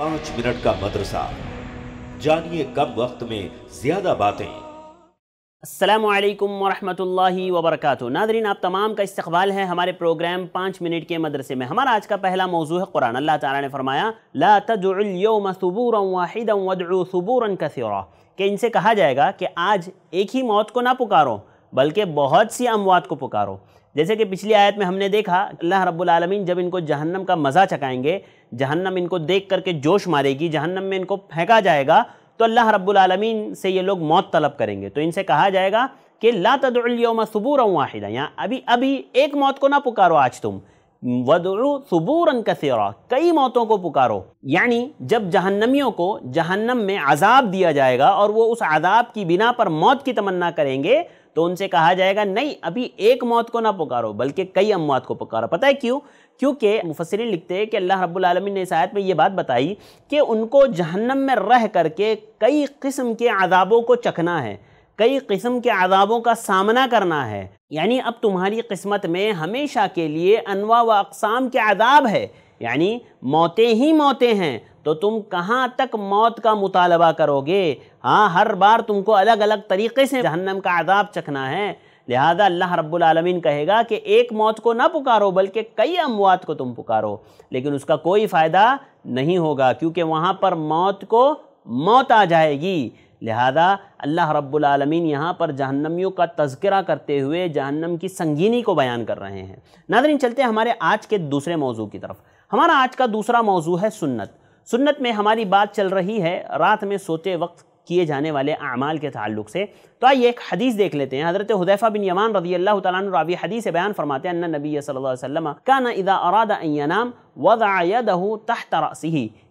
पांच मिनट का मदरसा जानिए कम वक्त में ज्यादा बातें असलम वरहमल नादरीन आप तमाम का इस्तबाल है हमारे प्रोग्राम पाँच मिनट के मदरसे में हमारा आज का पहला मौजू है कुरान अल्लाह ताला ने फरमाया ला तजुलमसूबूर वाहिदसूबूरन कि इनसे कहा जाएगा कि आज एक ही मौत को ना पुकारो बल्कि बहुत सी अमवात को पुकारो जैसे कि पिछली आयत में हमने देखा अल्लाह रब्बुल जब इनको जहन्नम का मज़ा चकाएंगे जहन्नम इनको देख करके जोश मारेगी जहन्नम में इनको फेंका जाएगा तो अल्लाह रब्बुल आलमीन से ये लोग मौत तलब करेंगे तो इनसे कहा जाएगा कि ला तदुलयोमा सबूर वाहिदा यहाँ अभी अभी एक मौत को ना पुकारो आज तुम वदरु सबूरन कसरा कई मौतों को पुकारो यानी जब जहन्नमियों को जहन्नम में आज़ाब दिया जाएगा और वो उस अजाब की बिना पर मौत की तमन्ना करेंगे तो उनसे कहा जाएगा नहीं अभी एक मौत को ना पुकारो बल्कि कई अमवात को पुकारो पता है क्यों क्योंकि मुफसरिन लिखते हैं कि अल्लाह रब्बुलमी ने इस आयत में ये बात बताई कि उनको जहन्नम में रह करके कई किस्म के आदाबों को चखना है कई किस्म के आदाबों का सामना करना है यानी अब तुम्हारी किस्मत में हमेशा के लिए अनवा व अकसाम के आदाब है यानी मौतें ही मौतें हैं तो तुम कहाँ तक मौत का मुतालबा करोगे हाँ हर बार तुमको अलग अलग तरीके से जहन्नम का आदाब चखना है लिहाजा अल्लाह रब्बुल कहेगा कि एक मौत को ना पुकारो बल्कि कई अमवात को तुम पुकारो लेकिन उसका कोई फ़ायदा नहीं होगा क्योंकि वहाँ पर मौत को मौत आ जाएगी लिहाजा अल्लाह रब्बुल यहाँ पर जहन्नमियों का तस्करा करते हुए जहन्नम की संगीनी को बयान कर रहे हैं नादरीन चलते हमारे आज के दूसरे मौजू की तरफ हमारा आज का दूसरा मौजू है सुन्नत सुन्नत में हमारी बात चल रही है रात में सोते वक्त किए जाने वाले अमाल के तल्ल से तो आइए एक हदीस देख लेते हैं हज़रत हुदैफ़ा बिन यमान रजी अल्लाह हदीस बयान फरमाते हैं नबी वसल्लम का ना इदा अरादा नाम वज़ायदहू तहत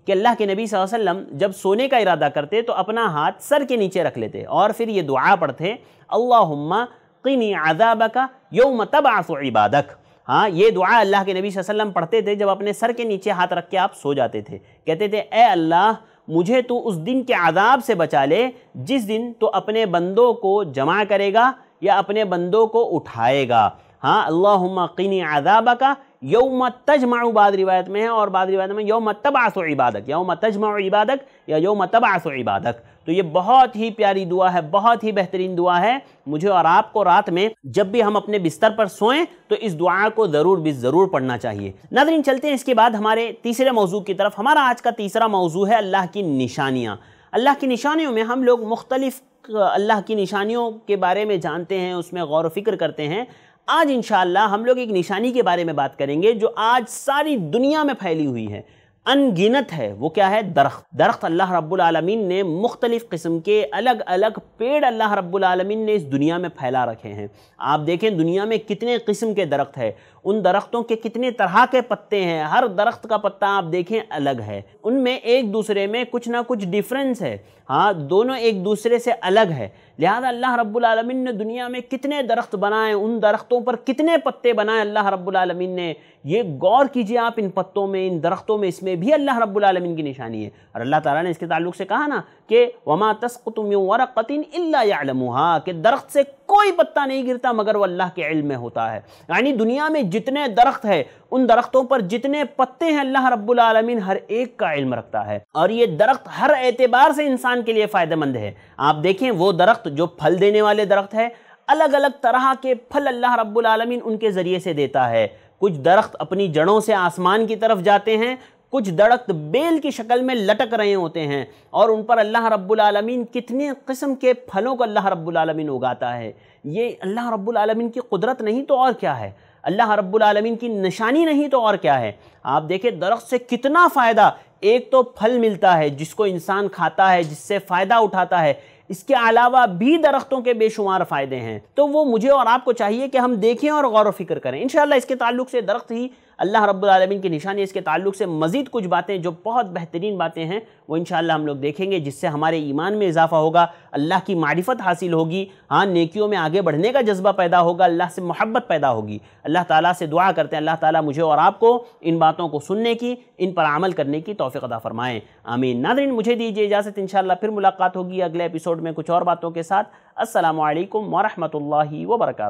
कि अल्लाह के नबी वसल्लम जब सोने का इरादा करते तो अपना हाथ सर के नीचे रख लेते और फिर ये दुआ पढ़ते अल्लाहुम्मा क़िनी अज़ाबका यौम तबासु इबादक हाँ ये दुआ अल्लाह के नबी वसल्लम पढ़ते थे जब अपने सर के नीचे हाथ रख के आप सो जाते थे कहते थे ए अल्लाह मुझे तो उस दिन के आदाब से बचा ले जिस दिन तो अपने बंदों को जमा करेगा या अपने बंदों को उठाएगा हाँ अल्लाह क़िनी आदाबा का यौम तजमाऊ बाद रिवायत में है और बाद रिवायत में यौम आसो इबादक यौम तजमाऊ इबादक या यौम आसो इबादक तो ये बहुत ही प्यारी दुआ है बहुत ही बेहतरीन दुआ है मुझे और आपको रात में जब भी हम अपने बिस्तर पर सोएं तो इस दुआ को ज़रूर भी ज़रूर पढ़ना चाहिए नाजरीन चलते हैं इसके बाद हमारे तीसरे मौजू की तरफ हमारा आज का तीसरा मौजू है अल्लाह की निशानियाँ अल्लाह की निशानियों में हम लोग मुख्तलिफ़ अल्लाह की निशानियों के बारे में जानते हैं उसमें गौर व फिक्र करते हैं आज इंशाल्लाह हम लोग एक निशानी के बारे में बात करेंगे जो आज सारी दुनिया में फैली हुई है अनगिनत है वो क्या है दरख्त दरख्त अल्लाह रब्लम ने मुख्तलिफ़ किस्म के अलग अलग पेड़ अल्लाह रब्लम ने इस दुनिया में फैला रखे हैं आप देखें दुनिया में कितने किस्म के दरख्त है उन दरख्तों के कितने तरह के पत्ते हैं हर दरख्त का पत्ता आप देखें अलग है उनमें एक दूसरे में कुछ ना कुछ डिफरेंस है हाँ दोनों एक दूसरे से अलग है लिहाजा अल्लाह रब्लमिन ने दुनिया में कितने दरख्त बनाए उन दरख्तों पर कितने पत्ते बनाए अल्लाह रब्लमिन ने ये गौर कीजिए आप इन पत्तों में इन दरख्तों में इसमें भी अल्लाह रब्लमिन की निशानी है और अल्लाह ताला ने इसके ताल्लुक से कहा ना कि वमा तस्कुतुम वरक़तिन अल्लामुहा कि दरख्त से कोई पत्ता नहीं गिरता मगर वह अल्लाह के इल्म में होता है यानी दुनिया में जितने दरख्त है उन दरख्तों पर जितने पत्ते हैं अल्लाह रब्लमिन हर एक का इल्म रखता है और ये दरख्त हर एतबार से इंसान के लिए फ़ायदेमंद है आप देखें वो दरख्त तो जो फल देने वाले दरख्त है अलग अलग तरह के फल अल्लाह रब्बुल आलमीन उनके ज़रिए से देता है कुछ दरख्त अपनी जड़ों से आसमान की तरफ जाते हैं कुछ दरख्त बेल की शक्ल में लटक रहे होते हैं और उन पर अल्लाह रब्बुल आलमीन कितने किस्म के फलों को अल्लाह रब्बुल आलमीन उगाता है ये अल्लाह रब्बुल आलमीन की कुदरत नहीं तो और क्या है अल्लाह रब्बुल आलमीन की निशानी नहीं तो और क्या है आप देखें दरख्त से कितना फ़ायदा एक तो फल मिलता है जिसको इंसान खाता है जिससे फ़ायदा उठाता है इसके अलावा भी दरख्तों के बेशुमार फ़ायदे हैं तो वो मुझे और आपको चाहिए कि हम देखें और गौर व फिक्र करें इन इसके ताल्लुक से दरख्त ही अल्लाह रब्लमिन की निशानी इसके ताल्लुक से मज़ीद कुछ बातें जो बहुत बेहतरीन बातें हैं वो इन हम लोग देखेंगे जिससे हमारे ईमान में इजाफ़ा होगा अल्लाह की मारिफत हासिल होगी हाँ नेकियों में आगे बढ़ने का जज्बा पैदा होगा अल्लाह से मोहब्बत पैदा होगी अल्लाह ताला से दुआ करते हैं अल्लाह ताला मुझे और आपको इन बातों को सुनने की इन पर अमल करने की तोफ़ी अदा फ़रमाएँ आमीन नादरीन मुझे दीजिए इजाज़त इन फिर मुलाकात होगी अगले एपिसोड में कुछ और बातों के साथ असलकम वरहमल वर्का